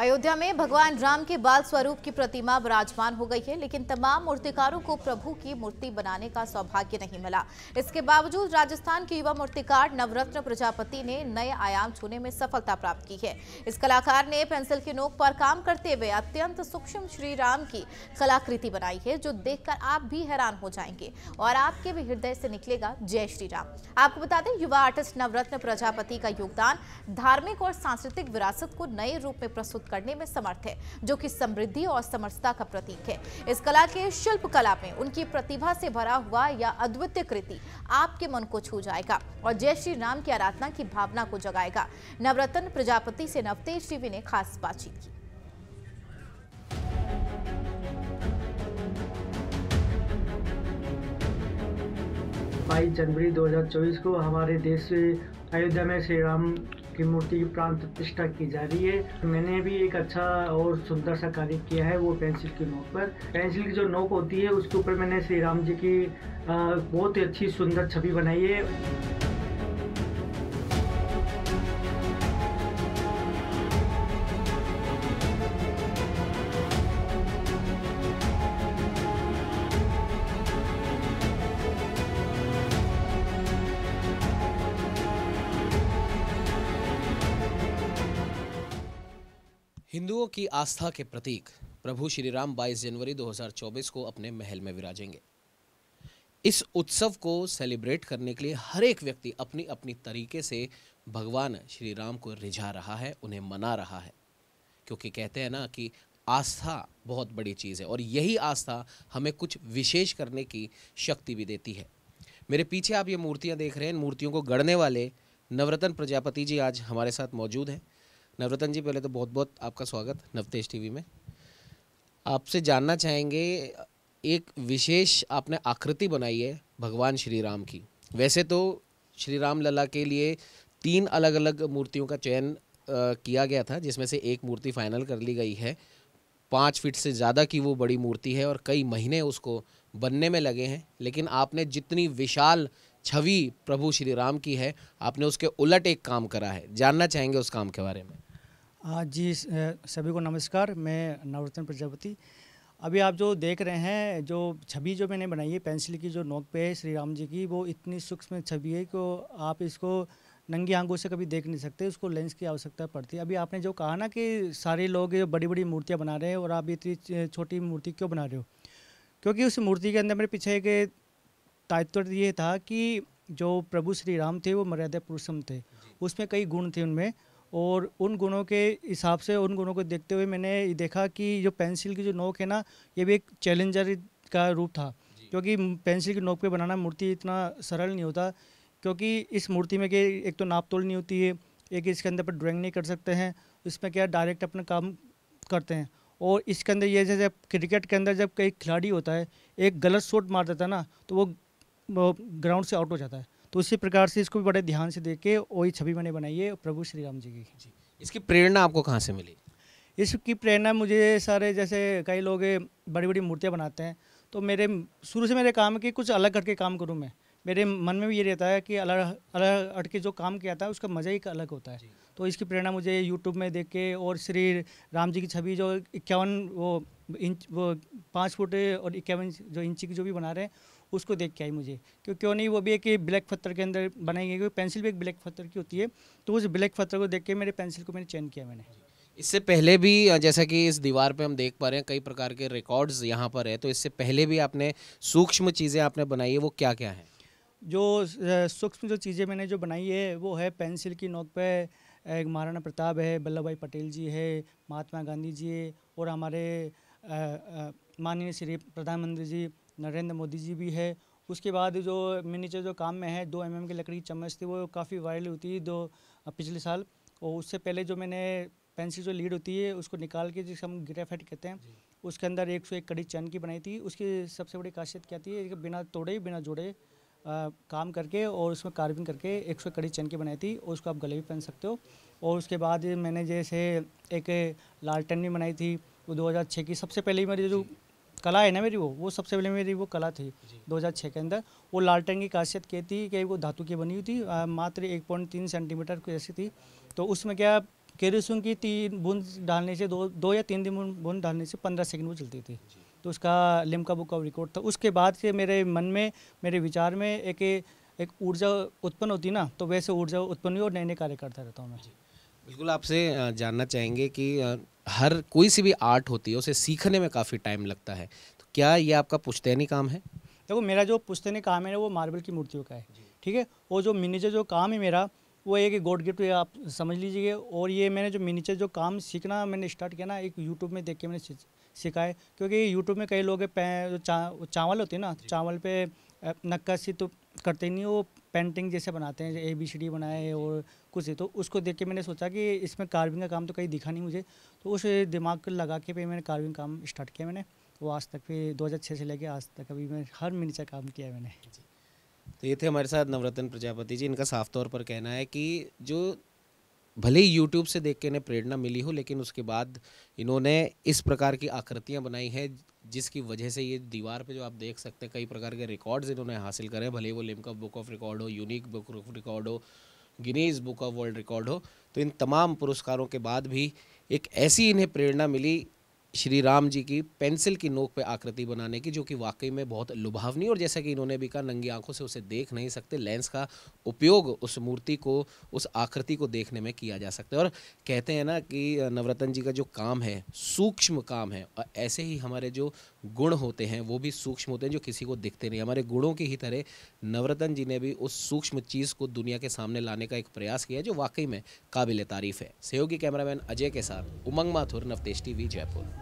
अयोध्या में भगवान राम के बाल स्वरूप की प्रतिमा विराजमान हो गई है लेकिन तमाम मूर्तिकारों को प्रभु की मूर्ति बनाने का सौभाग्य नहीं मिला इसके बावजूद राजस्थान के युवा मूर्तिकार नवरत्न प्रजापति ने नए आयाम छूने में सफलता प्राप्त की है इस कलाकार ने पेंसिल के नोक पर काम करते हुए अत्यंत सूक्ष्म श्री राम की कलाकृति बनाई है जो देख आप भी हैरान हो जाएंगे और आपके भी हृदय से निकलेगा जय श्री राम आपको बता दें युवा आर्टिस्ट नवरत्न प्रजापति का योगदान धार्मिक और सांस्कृतिक विरासत को नए रूप में प्रस्तुत प्रस्तुत करने में समर्थ है जो कि समृद्धि और समर्थता का प्रतीक है इस कला के शिल्प कला में उनकी प्रतिभा से भरा हुआ या अद्वितीय कृति आपके मन को छू जाएगा और जय श्री राम की आराधना की भावना को जगाएगा नवरत्न प्रजापति से नवतेज टीवी ने खास बातचीत की बाईस जनवरी 2024 को हमारे देश से अयोध्या में श्री राम की मूर्ति की प्राण प्रतिष्ठा की जा रही है मैंने भी एक अच्छा और सुंदर सा कार्य किया है वो पेंसिल की नोक पर पेंसिल की जो नोक होती है उसके ऊपर मैंने श्री राम जी की बहुत ही अच्छी सुंदर छवि बनाई है हिंदुओं की आस्था के प्रतीक प्रभु श्री राम बाईस जनवरी 2024 को अपने महल में विराजेंगे इस उत्सव को सेलिब्रेट करने के लिए हर एक व्यक्ति अपनी अपनी तरीके से भगवान श्री राम को रिझा रहा है उन्हें मना रहा है क्योंकि कहते हैं ना कि आस्था बहुत बड़ी चीज़ है और यही आस्था हमें कुछ विशेष करने की शक्ति भी देती है मेरे पीछे आप ये मूर्तियाँ देख रहे हैं इन मूर्तियों को गढ़ने वाले नवरत्न प्रजापति जी आज हमारे साथ मौजूद हैं नवरतन जी पहले तो बहुत बहुत आपका स्वागत नवतेज टीवी में आपसे जानना चाहेंगे एक विशेष आपने आकृति बनाई है भगवान श्री राम की वैसे तो श्री राम लला के लिए तीन अलग अलग मूर्तियों का चयन किया गया था जिसमें से एक मूर्ति फाइनल कर ली गई है पाँच फीट से ज़्यादा की वो बड़ी मूर्ति है और कई महीने उसको बनने में लगे हैं लेकिन आपने जितनी विशाल छवि प्रभु श्री राम की है आपने उसके उलट एक काम करा है जानना चाहेंगे उस काम के बारे में हाँ जी सभी को नमस्कार मैं नवरत्न प्रजापति अभी आप जो देख रहे हैं जो छवि जो मैंने बनाई है पेंसिल की जो नोक पे है श्री राम जी की वो इतनी सूक्ष्म छवि है कि आप इसको नंगी आंखों से कभी देख नहीं सकते उसको लेंस की आवश्यकता पड़ती है अभी आपने जो कहा ना कि सारे लोग बड़ी बड़ी मूर्तियाँ बना रहे हैं और आप इतनी छोटी मूर्ति क्यों बना रहे हो क्योंकि उस मूर्ति के अंदर मेरे पीछे एक तात्पर्य ये था कि जो प्रभु श्री राम थे वो मर्यादा पुरुषम थे उसमें कई गुण थे उनमें और उन गुणों के हिसाब से उन गुणों को देखते हुए मैंने देखा कि जो पेंसिल की जो नोक है ना ये भी एक चैलेंजर का रूप था क्योंकि पेंसिल की नोक पे बनाना मूर्ति इतना सरल नहीं होता क्योंकि इस मूर्ति में के एक तो नाप तोल नहीं होती है एक इसके अंदर पर ड्राइंग नहीं कर सकते हैं इसमें क्या डायरेक्ट अपना काम करते हैं और इसके अंदर ये जैसे क्रिकेट के अंदर जब कई खिलाड़ी होता है एक गलत शॉट मार देता है ना तो वो ग्राउंड से आउट हो जाता है तो उसी प्रकार से इसको भी बड़े ध्यान से देख के वही छवि मैंने बनाई है प्रभु श्री राम जी की जी इसकी प्रेरणा आपको कहाँ से मिली इसकी प्रेरणा मुझे सारे जैसे कई लोग बड़ी बड़ी मूर्तियाँ बनाते हैं तो मेरे शुरू से मेरे काम की कुछ अलग करके काम करूँ मैं मेरे मन में भी ये रहता है कि अलग अलग हट के जो काम किया था उसका मज़ा ही अलग होता है तो इसकी प्रेरणा मुझे यूट्यूब में देख के और श्री राम जी की छवि जो इक्यावन वो इंच वो पाँच फुट और इक्यावन जो इंच की जो भी बना रहे हैं उसको देख के आई मुझे क्यों क्यों नहीं वो भी एक ब्लैक पत्थर के अंदर बनाई गई क्योंकि पेंसिल भी एक ब्लैक पत्थर की होती है तो उस ब्लैक पत्थर को देख के मेरे पेंसिल को मैंने चेंज किया मैंने इससे पहले भी जैसा कि इस दीवार पे हम देख पा रहे हैं कई प्रकार के रिकॉर्ड्स यहाँ पर है तो इससे पहले भी आपने सूक्ष्म चीज़ें आपने बनाई है वो क्या क्या है जो सूक्ष्म जो चीज़ें मैंने जो बनाई है वो है पेंसिल की नोक पे एक महाराणा प्रताप है वल्लभ भाई पटेल जी है महात्मा गांधी जी है और हमारे माननीय श्री प्रधानमंत्री जी नरेंद्र मोदी जी भी है उसके बाद जो मिनीचर जो काम में है दो एम एम की लकड़ी चम्मच थी वो काफ़ी वायरल होती है दो पिछले साल और उससे पहले जो मैंने पेंसिल जो लीड होती है उसको निकाल के जिसे हम ग्रेफाइट कहते हैं उसके अंदर एक सौ एक कड़ी चैन की बनाई थी उसकी सबसे बड़ी खासियत क्या थी बिना तोड़े बिना जोड़े काम करके और उसमें कार्विंग करके एक सौ कड़ी चन की बनाई थी और उसको आप गले भी पहन सकते हो और उसके बाद मैंने जैसे एक लालटन भी बनाई थी वो 2006 की सबसे पहले मेरी जो कला है ना मेरी वो वो सबसे पहले मेरी वो कला थी 2006 के अंदर वो लालटन की खासियत क्या थी कि वो धातु की बनी हुई थी आ, मात्र एक पॉइंट तीन सेंटीमीटर की ऐसी थी तो उसमें क्या केरोसिन की तीन बूंद डालने से दो दो या तीन दिन बूंद डालने से पंद्रह सेकंड वो चलती थी तो उसका का बुक ऑफ रिकॉर्ड था उसके बाद से मेरे मन में मेरे विचार में एक एक ऊर्जा उत्पन्न होती ना तो वैसे ऊर्जा उत्पन्न हुई और नए नए कार्य करता रहता हूँ मैं जी बिल्कुल आपसे जानना चाहेंगे कि हर कोई सी भी आर्ट होती है उसे सीखने में काफ़ी टाइम लगता है तो क्या ये आपका पुश्तैनी काम है देखो मेरा जो पुश्तैनी काम है वो मार्बल की मूर्तियों का है ठीक है और जो मिनीजर जो काम है मेरा वो एक गॉड गिफ्ट आप समझ लीजिए और ये मैंने जो मिनीचर जो काम सीखना मैंने स्टार्ट किया ना एक यूट्यूब में देख के मैंने सीखा है क्योंकि यूट्यूब में कई लोग चा, चावल होते हैं ना चावल पे नक्काशी तो करते नहीं वो पेंटिंग जैसे बनाते हैं ए बी सी डी बनाए और कुछ तो उसको देख के मैंने सोचा कि इसमें कार्विंग का काम तो कहीं दिखा नहीं मुझे तो उस दिमाग को लगा के भी मैंने कार्विंग काम स्टार्ट किया मैंने वो आज तक फिर दो से लेके आज तक अभी मैं हर मिनीचर काम किया है मैंने तो ये थे हमारे साथ नवरत्न प्रजापति जी इनका साफ तौर पर कहना है कि जो भले ही यूट्यूब से देख के इन्हें प्रेरणा मिली हो लेकिन उसके बाद इन्होंने इस प्रकार की आकृतियाँ बनाई हैं जिसकी वजह से ये दीवार पे जो आप देख सकते हैं कई प्रकार के रिकॉर्ड्स इन्होंने हासिल करे भले वो लिमका बुक ऑफ रिकॉर्ड हो यूनिक बुक ऑफ रिकॉर्ड हो Guinness book of world record हो तो इन तमाम पुरस्कारों के बाद भी एक ऐसी इन्हें प्रेरणा मिली श्री राम जी की पेंसिल की नोक पे आकृति बनाने की जो कि वाकई में बहुत लुभावनी और जैसा कि इन्होंने भी कहा नंगी आंखों से उसे देख नहीं सकते लेंस का उपयोग उस मूर्ति को उस आकृति को देखने में किया जा सकता है और कहते हैं ना कि नवरत्न जी का जो काम है सूक्ष्म काम है और ऐसे ही हमारे जो गुण होते हैं वो भी सूक्ष्म होते हैं जो किसी को दिखते नहीं हमारे गुणों की ही तरह नवरत्न जी ने भी उस सूक्ष्म चीज़ को दुनिया के सामने लाने का एक प्रयास किया जो वाकई में काबिल तारीफ़ है सहयोगी कैमरामैन अजय के साथ उमंग माथुर नवतेश वी जयपुर